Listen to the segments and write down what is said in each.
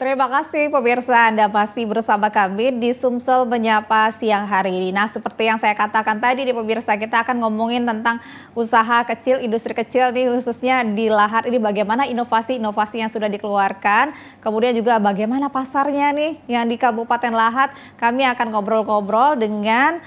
Terima kasih pemirsa Anda masih bersama kami di Sumsel Menyapa siang hari ini. Nah seperti yang saya katakan tadi di pemirsa kita akan ngomongin tentang usaha kecil, industri kecil nih khususnya di lahat ini bagaimana inovasi-inovasi yang sudah dikeluarkan. Kemudian juga bagaimana pasarnya nih yang di Kabupaten Lahat. Kami akan ngobrol-ngobrol dengan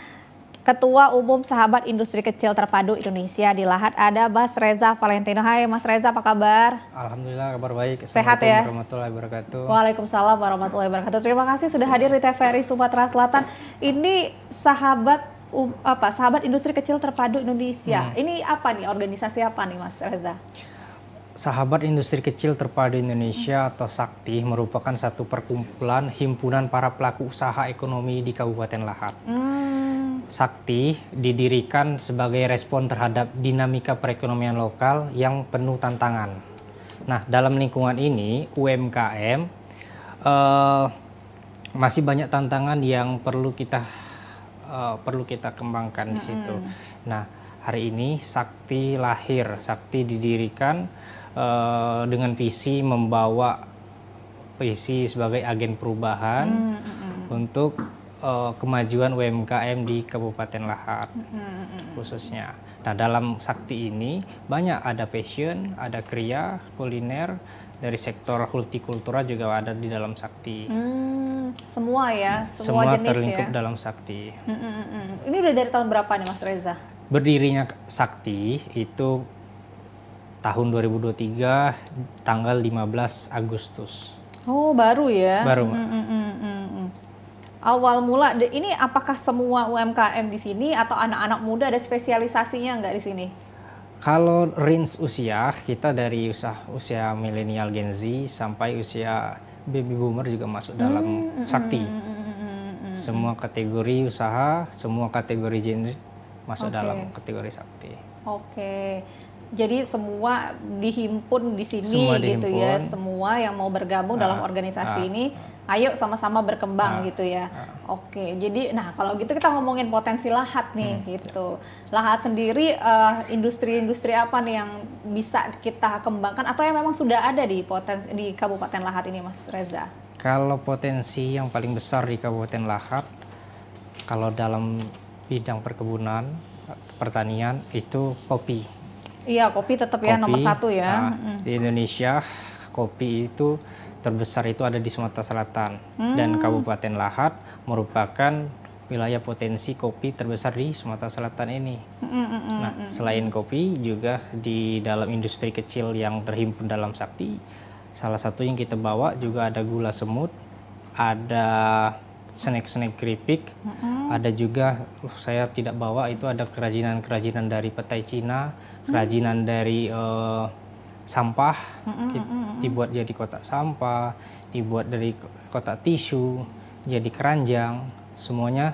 Ketua Umum Sahabat Industri Kecil Terpadu Indonesia di Lahat ada Mas Reza Valentino. Hai Mas Reza, apa kabar? Alhamdulillah kabar baik. Sehat ya? warahmatullahi wabarakatuh. Waalaikumsalam warahmatullahi wabarakatuh. Terima kasih sudah hadir di TVRI Sumatera Selatan. Ini sahabat um, apa? Sahabat Industri Kecil Terpadu Indonesia. Hmm. Ini apa nih organisasi apa nih Mas Reza? Sahabat Industri Kecil Terpadu Indonesia atau Sakti merupakan satu perkumpulan himpunan para pelaku usaha ekonomi di Kabupaten Lahat. Hmm. Sakti didirikan sebagai respon terhadap dinamika perekonomian lokal yang penuh tantangan. Nah, dalam lingkungan ini UMKM uh, eh, masih banyak tantangan yang perlu kita uh, perlu kita kembangkan di situ. Nah, hari ini Sakti lahir, Sakti didirikan uh, dengan visi membawa visi sebagai agen perubahan -hmm. untuk uh, kemajuan UMKM di Kabupaten mm hmm. khususnya. Nah dalam sakti ini banyak ada passion, ada kriya, kuliner dari sektor hultikultura juga ada di dalam sakti. Hmm, semua ya, semua, semua jenis terlingkup ya? dalam sakti. Hmm, hmm, Ini udah dari tahun berapa nih Mas Reza? Berdirinya sakti itu tahun 2023 tanggal 15 Agustus. Oh, baru ya? Baru. Mm, hmm awal mula ini apakah semua UMKM di sini atau anak-anak muda ada spesialisasinya nggak di sini? Kalau range usia kita dari usia usia milenial Gen Z sampai usia baby boomer juga masuk dalam hmm, hmm sakti. Hmm hmm, hmm, hmm, hmm, hmm. Semua kategori usaha, semua kategori Z masuk okay. dalam kategori sakti. Oke. Okay. Jadi semua dihimpun di sini semua dihimpun. gitu ya, semua yang mau bergabung nah, dalam ah, organisasi nah, ini. Nah ayo sama-sama berkembang nah, gitu ya. Nah. Oke, jadi nah kalau gitu kita ngomongin potensi lahat nih hmm, gitu. Lahat sendiri eh, industri-industri uh, apa nih yang bisa kita kembangkan atau yang memang sudah ada di potensi di Kabupaten Lahat ini Mas Reza? Kalau potensi yang paling besar di Kabupaten Lahat kalau dalam bidang perkebunan, pertanian itu kopi. Iya, kopi tetap kopi, ya nomor satu ya. Nah, hmm. Di Indonesia kopi itu terbesar itu ada di Sumatera Selatan hmm. dan Kabupaten Lahat merupakan wilayah potensi kopi terbesar di Sumatera Selatan ini. Hmm. hmm, hmm, hmm nah, selain kopi juga di dalam industri kecil yang terhimpun dalam sakti, salah satu yang kita bawa juga ada gula semut, ada snack-snack keripik, -hmm. ada juga saya tidak bawa itu ada kerajinan-kerajinan dari petai Cina, kerajinan dari uh, sampah dibuat jadi kotak sampah dibuat dari kotak tisu jadi keranjang semuanya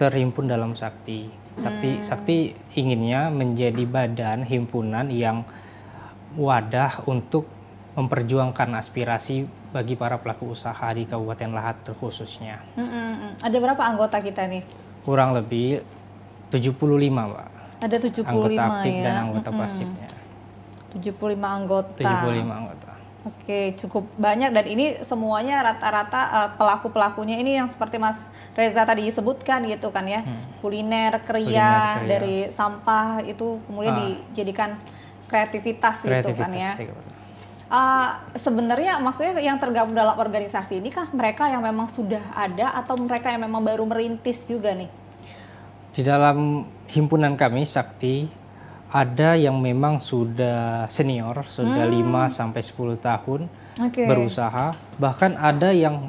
terhimpun dalam sakti sakti hmm. sakti inginnya menjadi badan himpunan yang wadah untuk memperjuangkan aspirasi bagi para pelaku usaha di Kabupaten Lahat terkhususnya. Mm Ada berapa anggota kita nih? Kurang lebih 75, Pak. Ada 75 anggota aktif ya. dan anggota mm pasifnya. 75 anggota. 75 anggota. Oke, cukup banyak dan ini semuanya rata-rata uh, pelaku-pelakunya ini yang seperti Mas Reza tadi sebutkan gitu kan ya. Hmm. Kuliner, kria, Kuliner, kria. dari sampah itu kemudian ah. dijadikan kreativitas, kreativitas gitu kan ya. Uh, sebenarnya maksudnya yang tergabung dalam organisasi ini kah mereka yang memang sudah ada atau mereka yang memang baru merintis juga nih? Di dalam himpunan kami Sakti ada yang memang sudah senior, sudah hmm. 5 sampai 10 tahun okay. berusaha, bahkan ada yang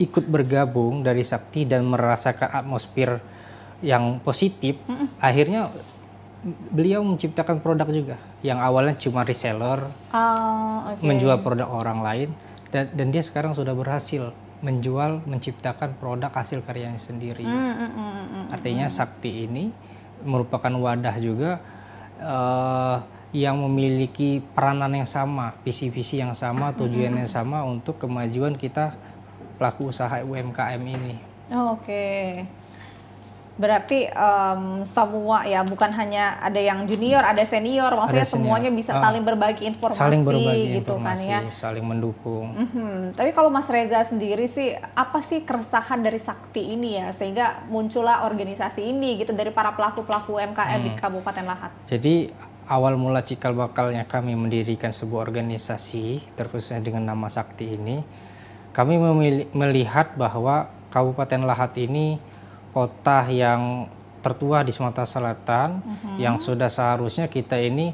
ikut bergabung dari Sakti dan merasakan atmosfer yang positif, Hmm. akhirnya beliau menciptakan produk juga yang awalnya cuma reseller, oh, okay. menjual produk orang lain dan dan dia sekarang sudah berhasil menjual menciptakan produk hasil karyanya sendiri. Hmm. hmm, hmm, hmm Artinya Sakti ini merupakan wadah juga uh, yang memiliki peranan yang sama, visi-visi yang sama, tujuan yang sama untuk kemajuan kita pelaku usaha UMKM ini. Oh, Oke. Okay. Berarti um, semua ya bukan hanya ada yang junior, ada senior, maksudnya ada senior. semuanya bisa ah. saling berbagi informasi saling berbagi gitu informasi, kan ya. Saling mendukung. Mm-hmm. Tapi kalau Mas Reza sendiri sih apa sih keresahan dari Sakti ini ya sehingga muncullah organisasi ini gitu dari para pelaku-pelaku UMKM hmm. di Kabupaten Lahat. Jadi awal mula cikal bakalnya kami mendirikan sebuah organisasi terkhususnya dengan nama Sakti ini, kami melihat bahwa Kabupaten Lahat ini kota yang tertua di Sumatera Selatan mm-hmm. yang sudah seharusnya kita ini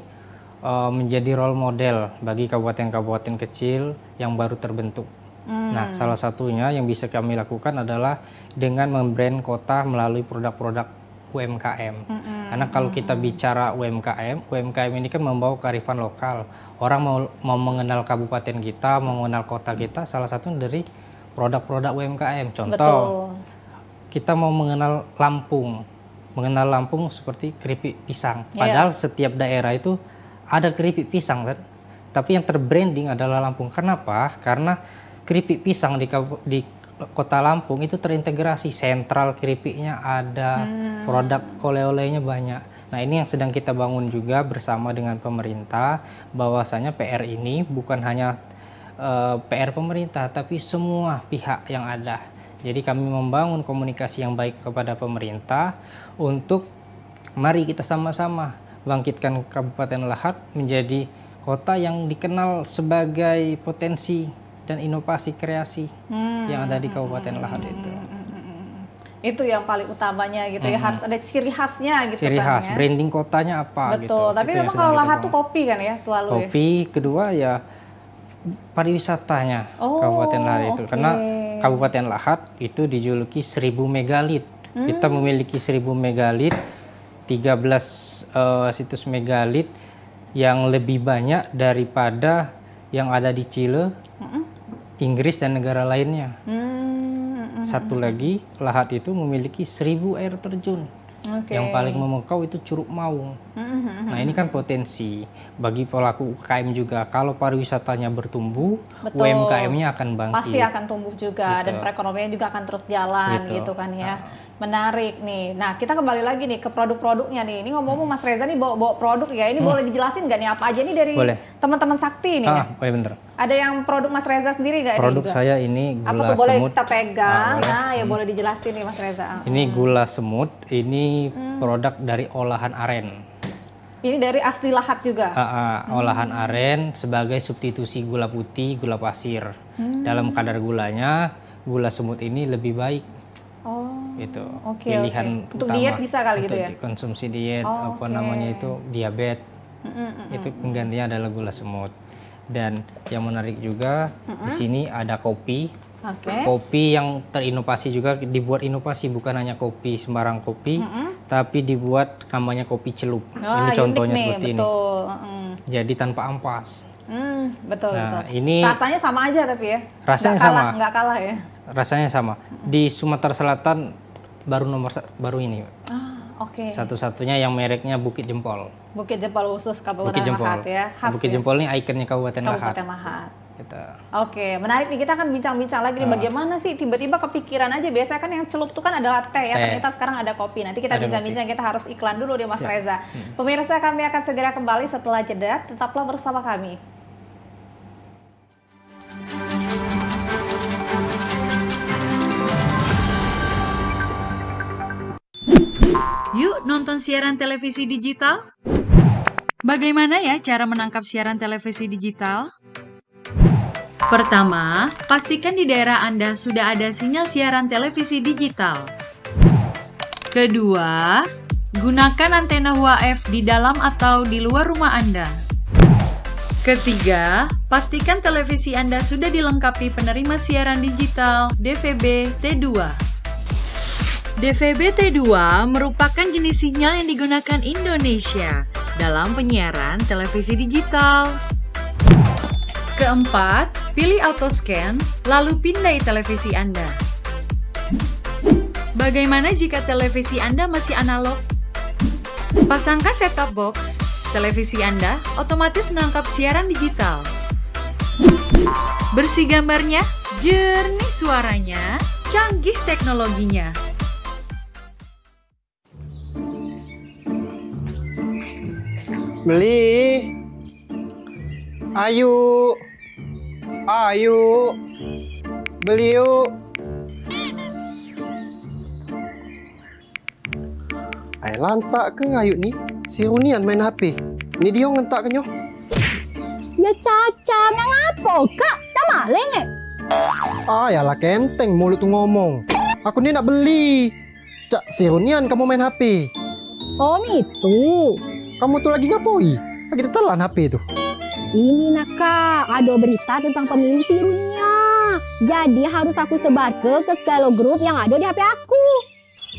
uh, menjadi role model bagi kabupaten-kabupaten kecil yang baru terbentuk. Mm. Nah, salah satunya yang bisa kami lakukan adalah dengan membrand kota melalui produk-produk UMKM. Mm-hmm. Karena kalau kita bicara UMKM, UMKM ini kan membawa kearifan lokal. Orang mau, mau mengenal kabupaten kita, mengenal kota kita, salah satu dari produk-produk UMKM. Contoh, Betul kita mau mengenal Lampung, mengenal Lampung seperti keripik pisang. Iya. Padahal yeah. setiap daerah itu ada keripik pisang kan. Tapi yang terbranding adalah Lampung. Kenapa? Karena keripik pisang di, di kota Lampung itu terintegrasi sentral keripiknya ada hmm. produk oleh-olehnya banyak. Nah ini yang sedang kita bangun juga bersama dengan pemerintah bahwasanya PR ini bukan hanya uh, eh, PR pemerintah tapi semua pihak yang ada jadi kami membangun komunikasi yang baik kepada pemerintah untuk mari kita sama-sama bangkitkan Kabupaten Lahat menjadi kota yang dikenal sebagai potensi dan inovasi kreasi hmm. yang ada di Kabupaten Lahat itu. Hmm, hmm, hmm, itu yang paling utamanya gitu ya. hmm. ya harus ada ciri khasnya gitu ciri kan. Ciri khas, ya. branding kotanya apa Betul, gitu. Betul, tapi itu memang kalau Lahat itu kopi kan ya selalu. Ya? Kopi, ya? kedua ya pariwisatanya oh, Kabupaten Lahat itu karena Kabupaten Lahat itu dijuluki 1000 megalit. Hmm. Kita memiliki 1000 megalit, 13 uh, eh, situs megalit yang lebih banyak daripada yang ada di Chile, hmm. Inggris dan negara lainnya. Hmm. hmm, hmm Satu lagi, Lahat itu memiliki 1000 air terjun. Okay. Yang paling memukau itu Curug Maung. Mm-hmm. Nah ini kan potensi bagi pelaku UKM juga. Kalau pariwisatanya bertumbuh, Betul. UMKM-nya akan bangkit. Pasti akan tumbuh juga gitu. dan perekonomian juga akan terus jalan gitu, gitu kan ya. Uh. Menarik nih. Nah kita kembali lagi nih ke produk-produknya nih. Ini ngomong-ngomong Mas Reza nih bawa-bawa produk ya. Ini hmm. boleh dijelasin nggak nih apa aja nih dari teman-teman Sakti nih? Ah, ya? Oh ya? bentar. Ada yang produk Mas Reza sendiri nggak? Produk ini saya ini gula apa tuh, semut. Boleh kita pegang. Ah, Nah ya hmm. boleh dijelasin nih Mas Reza. Ini hmm. gula semut. Ini hmm. produk dari olahan aren. Ini dari asli lahat juga. Uh, uh, olahan aren sebagai substitusi gula putih, gula pasir. Hmm. Dalam kadar gulanya, gula semut ini lebih baik. Oh. Itu okay, pilihan okay. untuk utama. diet bisa kali untuk gitu ya. Konsumsi diet oh, apa okay. namanya itu diabetes. Mm -mm. Itu hmm. penggantinya adalah gula semut. Dan yang menarik juga mm di sini ada kopi okay. kopi yang terinovasi juga dibuat inovasi bukan hanya kopi sembarang kopi mm -hmm. tapi dibuat namanya kopi celup oh, ini contohnya nih, seperti betul. ini jadi tanpa ampas Mm, betul, nah, betul. Ini rasanya sama aja tapi ya. Rasanya gak kalah, sama. Nggak kalah ya. Rasanya sama. Di Sumatera Selatan baru nomor baru ini. Ah, oke. Okay. Satu-satunya yang mereknya Bukit Jempol. Bukit Jempol khusus Kabupaten Bukit Jempol. Lahat ya. Khas Bukit ya? Jempol ini ikonnya Kabupaten, Kabupaten Lahat. Kabupaten Lahat gitu. Oke, menarik nih kita akan bincang-bincang lagi nih ah. bagaimana sih tiba-tiba kepikiran aja biasanya kan yang celup tuh kan adalah teh ya teh. ternyata sekarang ada kopi. Nanti kita bincang-bincang kita harus iklan dulu deh Mas Siap. Reza. Hmm. Pemirsa kami akan segera kembali setelah jeda. Tetaplah bersama kami. Yuk nonton siaran televisi digital. Bagaimana ya cara menangkap siaran televisi digital? Pertama, pastikan di daerah Anda sudah ada sinyal siaran televisi digital. Kedua, gunakan antena HF di dalam atau di luar rumah Anda. Ketiga, pastikan televisi Anda sudah dilengkapi penerima siaran digital DVB T2. DVB T2 merupakan jenis sinyal yang digunakan Indonesia dalam penyiaran televisi digital. Keempat, Pilih auto scan, lalu pindai televisi Anda. Bagaimana jika televisi Anda masih analog? Pasangkan setup box, televisi Anda otomatis menangkap siaran digital. Bersih gambarnya, jernih suaranya, canggih teknologinya. Beli. Ayo. Ayo beli yuk. Ayah lantak ke ayu ni? Si Runian main HP. Ni dia ngentak ke kenyo. Ya caca, nang apa kak? Dah maling eh. Ah, ya lah kenteng mulut tu ngomong. Aku ni nak beli. Cak si Runian kamu main HP. Oh, itu. Kamu tu lagi ngapoi? Lagi tetelan HP tu. Ini Naka, ada berita tentang pemilu sirunya. Jadi harus aku sebar ke ke segala grup yang ada di HP aku.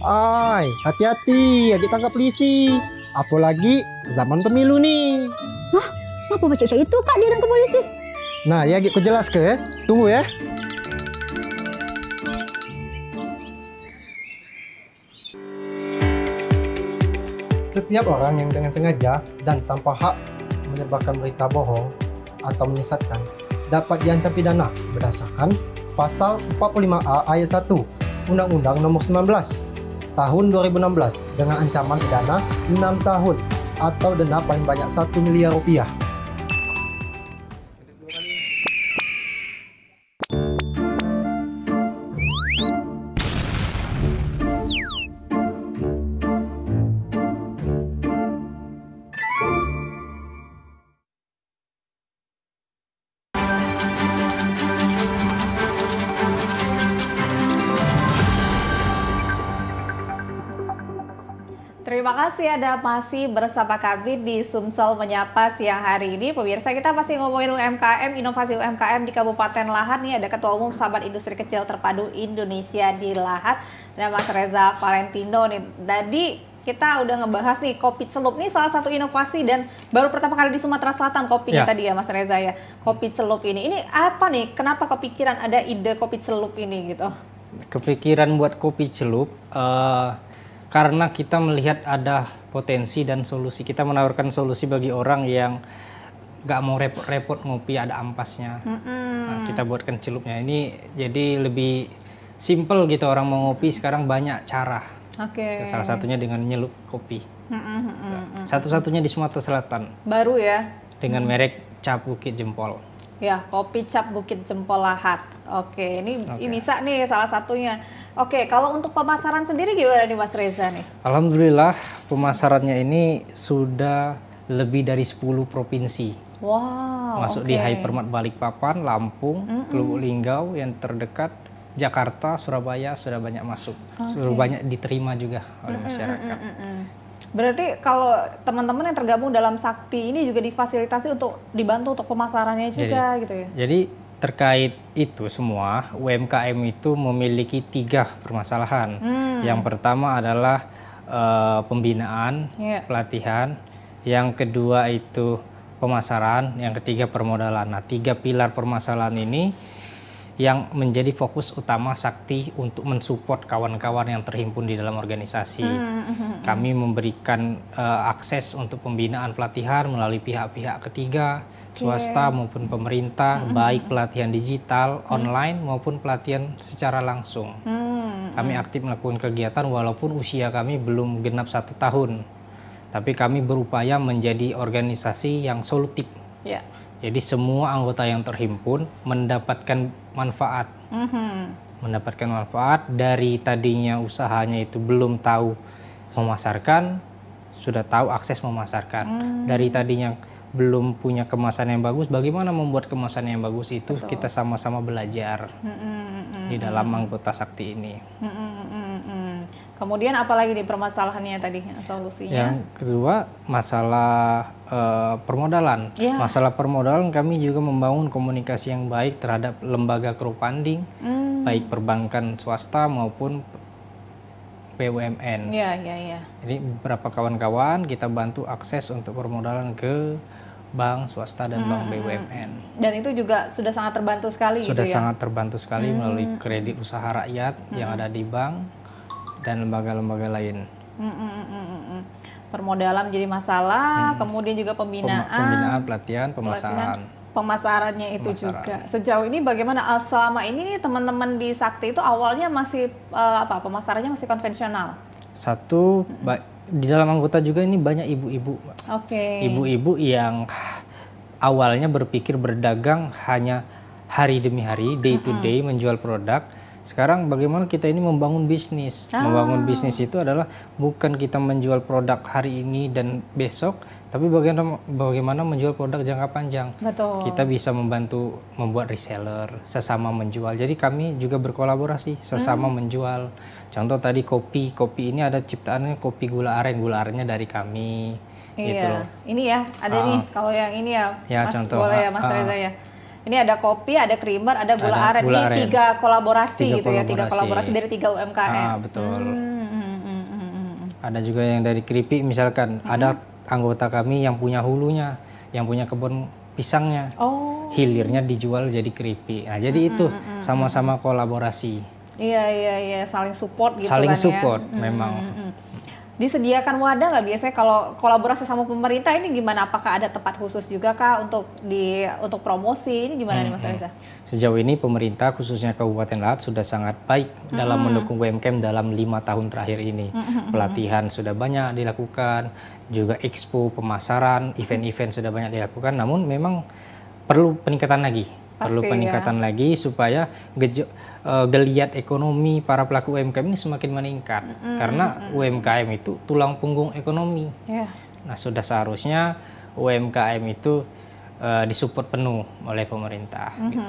Ay, hati-hati, adik ya, tangkap polisi. Apalagi zaman pemilu nih. Hah? Apa macam itu kak dia tangkap polisi? Nah, ya aku jelas ke eh. Tunggu ya. Setiap orang yang dengan sengaja dan tanpa hak menyebarkan berita bohong atau menyesatkan dapat diancam pidana berdasarkan pasal 45A ayat 1 Undang-Undang Nomor 19 tahun 2016 dengan ancaman pidana 6 tahun atau denda paling banyak 1 miliar rupiah. Terima kasih Anda masih bersama kami di Sumsel Menyapa siang hari ini. Pemirsa kita masih ngomongin UMKM, inovasi UMKM di Kabupaten Lahat nih ada Ketua Umum Sahabat Industri Kecil Terpadu Indonesia di Lahat nama Mas Reza Valentino nih. Tadi kita udah ngebahas nih kopi celup nih salah satu inovasi dan baru pertama kali di Sumatera Selatan kopi ya. tadi ya Mas Reza ya. Kopi celup ini. Ini apa nih? Kenapa kepikiran ada ide kopi celup ini gitu? Kepikiran buat kopi celup uh karena kita melihat ada potensi dan solusi. Kita menawarkan solusi bagi orang yang gak mau repot-repot ngopi ada ampasnya. Mm -mm. Nah, kita buatkan celupnya ini jadi lebih simple gitu orang mau ngopi sekarang banyak cara. Oke. Okay. Salah satunya dengan nyelup kopi. Mm -mm. Satu-satunya di Sumatera Selatan. Baru ya? Dengan mm. merek Cap Bukit Jempol. Ya, kopi cap Bukit Jempol Lahat. Oke, ini, okay. ini bisa nih salah satunya. Oke, kalau untuk pemasaran sendiri gimana nih Mas Reza nih? Alhamdulillah pemasarannya ini sudah lebih dari 10 provinsi. Wow. Masuk okay. di Hypermart Balikpapan, Lampung, mm -mm. Lubuk Linggau yang terdekat, Jakarta, Surabaya sudah banyak masuk. Okay. Sudah banyak diterima juga oleh mm -mm, masyarakat. Mm -mm. Berarti kalau teman-teman yang tergabung dalam Sakti ini juga difasilitasi untuk dibantu untuk pemasarannya juga jadi, gitu ya. Jadi terkait itu semua UMKM itu memiliki tiga permasalahan. Hmm. Yang pertama adalah uh, pembinaan, yeah. pelatihan. Yang kedua itu pemasaran. Yang ketiga permodalan. Nah, tiga pilar permasalahan ini yang menjadi fokus utama Sakti untuk mensupport kawan-kawan yang terhimpun di dalam organisasi. hmm, hmm, hmm, hmm. Kami memberikan uh, akses untuk pembinaan pelatihan melalui pihak-pihak ketiga, swasta maupun pemerintah, mm -hmm. baik pelatihan digital, mm -hmm. online maupun pelatihan secara langsung. Mm -hmm. Kami aktif melakukan kegiatan walaupun usia kami belum genap satu tahun, tapi kami berupaya menjadi organisasi yang solutif. Yeah. Jadi semua anggota yang terhimpun mendapatkan manfaat, mm -hmm. mendapatkan manfaat dari tadinya usahanya itu belum tahu memasarkan, sudah tahu akses memasarkan. Mm. Dari tadinya belum punya kemasan yang bagus, bagaimana membuat kemasan yang bagus itu Betul. kita sama-sama belajar mm -mm, mm di dalam anggota sakti ini. Kemudian apalagi di permasalahannya tadi solusinya? Yang kedua masalah uh, permodalan. Yeah. Masalah permodalan kami juga membangun komunikasi yang baik terhadap lembaga crowdfunding, mm. baik perbankan swasta maupun BUMN. Iya, iya, iya. Jadi beberapa kawan-kawan kita bantu akses untuk permodalan ke bank swasta dan hmm. bank BUMN. Dan itu juga sudah sangat terbantu sekali. Sudah itu ya? sangat terbantu sekali hmm. melalui kredit usaha rakyat hmm. yang ada di bank dan lembaga-lembaga lain. Hmm, hmm, hmm, hmm Permodalan jadi masalah, hmm. kemudian juga pembinaan, pembinaan pelatihan, pemasaran. pemasarannya itu Pemasaran. juga. Sejauh ini bagaimana ah, selama ini nih teman-teman di Sakti itu awalnya masih uh, apa pemasarannya masih konvensional? Satu mm -hmm di dalam anggota juga ini banyak ibu-ibu. Oke. Okay. Ibu-ibu yang awalnya berpikir berdagang hanya hari demi hari, day to day uh -huh. menjual produk sekarang bagaimana kita ini membangun bisnis? Ah. Membangun bisnis itu adalah bukan kita menjual produk hari ini dan besok, tapi bagaimana bagaimana menjual produk jangka panjang. Betul. Kita bisa membantu membuat reseller, sesama menjual. Jadi kami juga berkolaborasi sesama hmm. menjual. Contoh tadi kopi, kopi ini ada ciptaannya kopi gula aren, gula arennya dari kami. Iya. Gitu. Ini ya, ada uh, nih ah. kalau yang ini ya. ya Mas contoh, boleh ya ah, Mas uh, Reza ya. Ini ada kopi, ada creamer, ada gula ada aren. Gula ini aren. tiga kolaborasi tiga gitu kolaborasi. ya, tiga kolaborasi dari tiga UMKM. Ah, betul. Hmm, hmm, hmm, hmm, Ada juga yang dari keripik misalkan, hmm. ada anggota kami yang punya hulunya, yang punya kebun pisangnya. Oh. Hilirnya dijual jadi keripik. Nah, jadi hmm, itu sama-sama kolaborasi. Iya, iya, iya, saling support gitu saling kan ya. support, ya. Saling support memang. hmm disediakan wadah nggak biasanya kalau kolaborasi sama pemerintah ini gimana? Apakah ada tempat khusus juga kak untuk di untuk promosi ini gimana hmm, nih Mas hmm, Reza? Hmm. Sejauh ini pemerintah khususnya Kabupaten Lahat sudah sangat baik hmm. dalam mendukung UMKM dalam lima tahun terakhir ini. Hmm. hmm Pelatihan sudah banyak dilakukan, juga expo pemasaran, event-event sudah banyak dilakukan. Namun memang perlu peningkatan lagi. Pasti, perlu ya. peningkatan ya? lagi supaya gejo Eh, geliat ekonomi para pelaku UMKM ini semakin meningkat mm -hmm. karena UMKM itu tulang punggung ekonomi. Yeah. Nah sudah seharusnya UMKM itu uh, disupport penuh oleh pemerintah. Mm -hmm. gitu.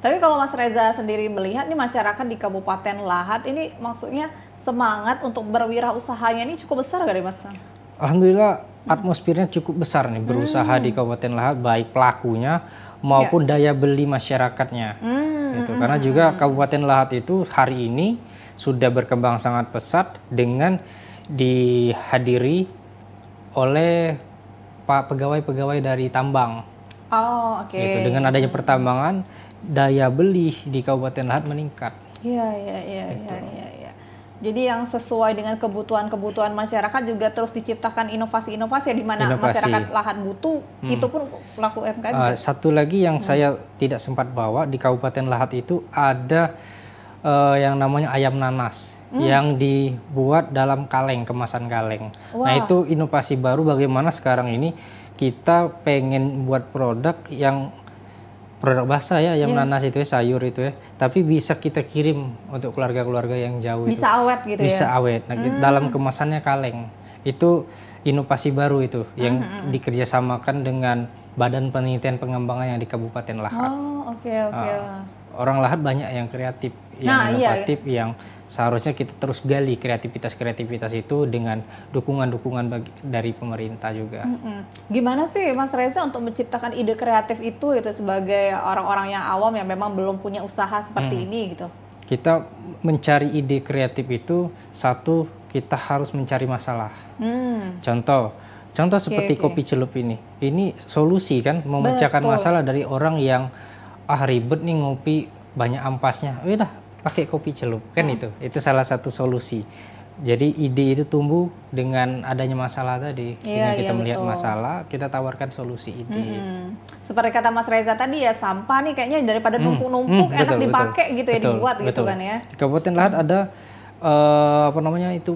Tapi kalau Mas Reza sendiri melihat nih masyarakat di Kabupaten Lahat ini maksudnya semangat untuk berwirausahanya ini cukup besar gak nih Mas? Alhamdulillah atmosfernya cukup besar nih berusaha hmm. di Kabupaten Lahat baik pelakunya maupun ya. daya beli masyarakatnya. Hmm. Gitu. Hmm, Karena hmm, juga hmm, Kabupaten Lahat itu hari ini sudah berkembang sangat pesat dengan dihadiri oleh pak pegawai-pegawai dari tambang. Oh, Okay. Gitu. Dengan adanya pertambangan, daya beli di Kabupaten Lahat meningkat. Iya, iya, iya, iya, gitu. iya. iya. Jadi yang sesuai dengan kebutuhan-kebutuhan masyarakat juga terus diciptakan inovasi-inovasi di mana masyarakat lahan butuh hmm. itu pun laku UMKM. Uh, ah, satu lagi yang hmm. saya tidak sempat bawa di Kabupaten Lahat itu ada uh, yang namanya ayam nanas hmm. yang dibuat dalam kaleng kemasan kaleng. Nah, Wah. Nah itu inovasi baru bagaimana sekarang ini kita pengen buat produk yang produk basah ya yang yeah. nanas itu ya sayur itu ya tapi bisa kita kirim untuk keluarga-keluarga yang jauh bisa itu. awet gitu bisa ya bisa awet nah, mm. dalam kemasannya kaleng itu inovasi baru itu yang hmm. hmm, hmm. dikerjasamakan dengan badan penelitian pengembangan yang di Kabupaten Lahat. Oh oke okay, oke. Ah. Okay. Uh orang lahat banyak yang kreatif, yang nah, iya, iya. inovatif, iya, yang seharusnya kita terus gali kreativitas-kreativitas itu dengan dukungan-dukungan dari pemerintah juga. Mm-hmm. Gimana sih Mas Reza untuk menciptakan ide kreatif itu itu sebagai orang-orang yang awam yang memang belum punya usaha seperti mm. ini gitu? Kita mencari ide kreatif itu satu kita harus mencari masalah. Mm. Contoh, contoh seperti okay. kopi celup ini. Ini solusi kan memecahkan masalah dari orang yang ah ribet nih ngopi banyak ampasnya oh, udah pakai kopi celup kan hmm. itu itu salah satu solusi jadi ide itu tumbuh dengan adanya masalah tadi yeah, dengan kita yeah, iya, melihat betul. masalah kita tawarkan solusi ide hmm seperti kata Mas Reza tadi ya sampah nih kayaknya daripada hmm. numpuk-numpuk hmm. hmm, enak betul, dipakai betul, gitu ya betul, dibuat gitu betul. gitu kan ya di Kabupaten Lahat ada uh, apa namanya itu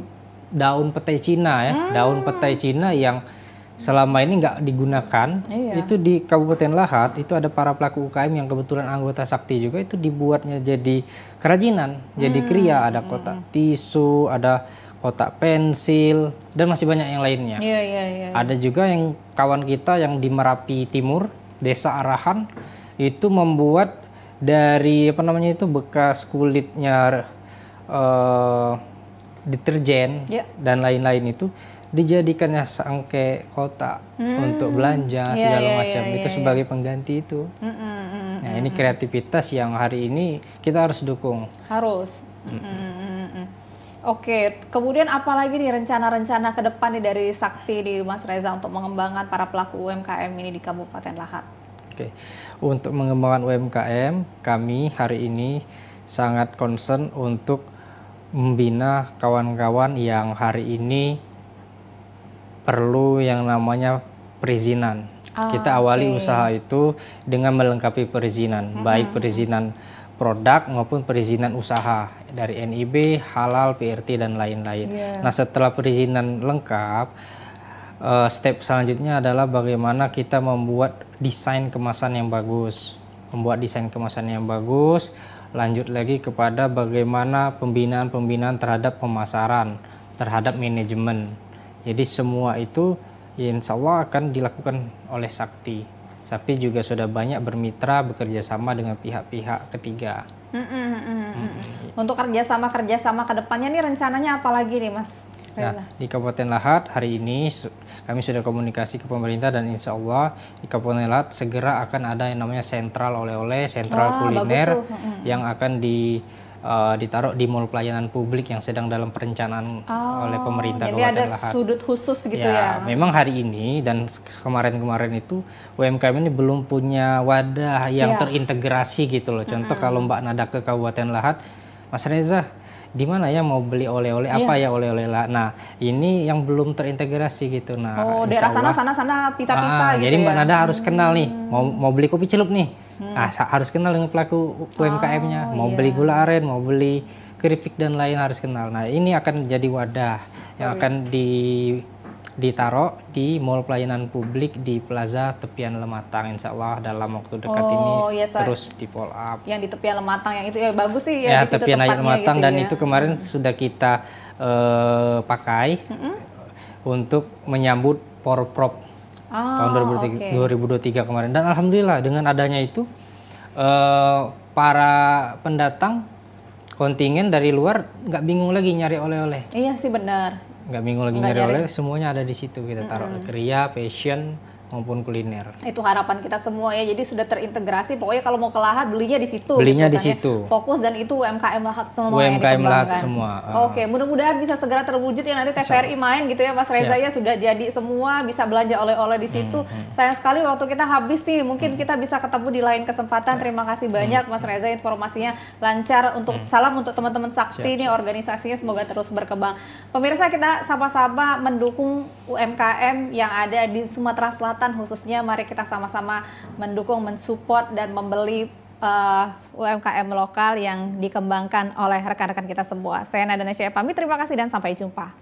daun petai Cina ya hmm. daun petai Cina yang selama ini nggak digunakan iya. itu di Kabupaten Lahat itu ada para pelaku UKM yang kebetulan anggota sakti juga itu dibuatnya jadi kerajinan jadi hmm. kria ada kotak hmm. tisu ada kotak pensil dan masih banyak yang lainnya iya, iya, iya. ada juga yang kawan kita yang di Merapi Timur desa Arahan itu membuat dari apa namanya itu bekas kulitnya uh, deterjen yeah. dan lain-lain itu dijadikannya sangke kota hmm. untuk belanja iya, segala yeah, macam yeah, itu yeah, sebagai pengganti itu. Mm -mm, mm nah hmm, ini hmm. kreativitas yang hari ini kita harus dukung. Harus. Mm -mm. Oke, kemudian apalagi nih rencana-rencana ke depan nih dari Sakti di Mas Reza untuk mengembangkan para pelaku UMKM ini di Kabupaten Lahat? Oke, untuk mengembangkan UMKM kami hari ini sangat concern untuk membina kawan-kawan yang hari ini perlu yang namanya perizinan. Oh, kita awali okay. usaha itu dengan melengkapi perizinan, -hmm. baik perizinan produk maupun perizinan usaha dari NIB, halal, PRT dan lain-lain. Yeah. Nah, setelah perizinan lengkap, eh, step selanjutnya adalah bagaimana kita membuat desain kemasan yang bagus. Membuat desain kemasan yang bagus, lanjut lagi kepada bagaimana pembinaan-pembinaan terhadap pemasaran, terhadap manajemen jadi semua itu insya Allah akan dilakukan oleh Sakti. Sakti juga sudah banyak bermitra bekerja sama dengan pihak-pihak ketiga. Mm -mm, mm -mm. Mm -mm. Untuk kerjasama kerjasama kedepannya nih rencananya apa lagi nih Mas? Nah, di Kabupaten Lahat hari ini kami sudah komunikasi ke pemerintah dan insya Allah di Kabupaten Lahat segera akan ada yang namanya sentral oleh-oleh, sentral Wah, kuliner yang akan di uh, ditaruh di mall pelayanan publik yang sedang dalam perencanaan oh, oleh pemerintah jadi ada Lahat. sudut khusus gitu ya, ya memang hari ini dan kemarin-kemarin itu UMKM ini belum punya wadah yang ya. terintegrasi gitu loh contoh -hmm. kalau Mbak Nada ke Kabupaten Lahat Mas Reza di mana ya mau beli oleh-oleh yeah. apa ya oleh-oleh lah. Nah, ini yang belum terintegrasi gitu. Nah, oh, daerah sana sana sana pisah-pisah ah, gitu. Jadi ya? Mbak Nada harus kenal nih, hmm. mau mau beli kopi celup nih. Hmm. Ah, harus kenal dengan pelaku UMKM-nya. Oh, mau iya. beli gula aren, mau beli keripik dan lain harus kenal. Nah, ini akan jadi wadah yang oh, iya. akan di ditaruh di Mall Pelayanan Publik di Plaza Tepian Lematang Insya Allah dalam waktu dekat oh, ini iya, terus di follow up. Yang di Tepian Lematang yang itu ya bagus sih ya, ya di Tepian Lematang gitu, dan ya. itu kemarin hmm. sudah kita uh, pakai hmm -hmm. untuk menyambut porprop oh, tahun 2023, okay. 2023 kemarin. Dan alhamdulillah dengan adanya itu uh, para pendatang kontingen dari luar nggak bingung lagi nyari oleh-oleh. Iya sih benar. Nggak bingung lagi nggak nyari oleh, oleh semuanya ada di situ kita taruh mm -hmm. kriya, fashion, maupun kuliner. Itu harapan kita semua ya. Jadi sudah terintegrasi. Pokoknya kalau mau ke Lahat belinya di situ. Belinya gitu, di kan, ya. situ. Ya. Fokus dan itu UMKM Lahat semua UMKM Lahat semua. Uh. Oke, mudah-mudahan bisa segera terwujud ya nanti TVRI main gitu ya Mas Reza ya sudah jadi semua bisa belanja oleh-oleh di situ. Hmm, hmm. Sayang sekali waktu kita habis nih. Mungkin hmm. kita bisa ketemu di lain kesempatan. Terima kasih hmm. banyak Mas Reza informasinya lancar untuk hmm. salam untuk teman-teman Sakti Siap. nih organisasinya semoga terus berkembang. Pemirsa kita sama-sama mendukung UMKM yang ada di Sumatera Selatan khususnya mari kita sama-sama mendukung, mensupport dan membeli uh, eh, UMKM lokal yang dikembangkan oleh rekan-rekan kita semua. Saya Nadana Syaya pamit, terima kasih dan sampai jumpa.